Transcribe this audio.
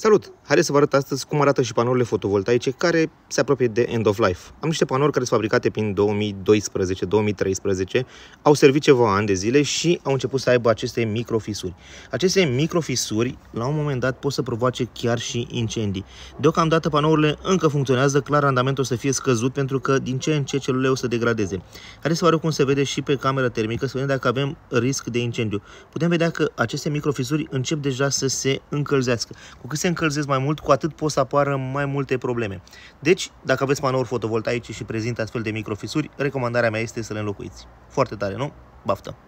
Salut! Haideți să vă arăt astăzi cum arată și panourile fotovoltaice care se apropie de end of life. Am niște panouri care sunt fabricate prin 2012-2013, au servit ceva ani de zile și au început să aibă aceste microfisuri. Aceste microfisuri, la un moment dat, pot să provoace chiar și incendii. Deocamdată panourile încă funcționează, clar randamentul o să fie scăzut pentru că din ce în ce celulele o să degradeze. Haideți să vă arăt cum se vede și pe camera termică, să vedem dacă avem risc de incendiu. Putem vedea că aceste microfisuri încep deja să se încălzească. Cu cât se se încălzesc mai mult, cu atât pot să apară mai multe probleme. Deci, dacă aveți manouri fotovoltaice și prezintă astfel de microfisuri, recomandarea mea este să le înlocuiți. Foarte tare, nu? Baftă!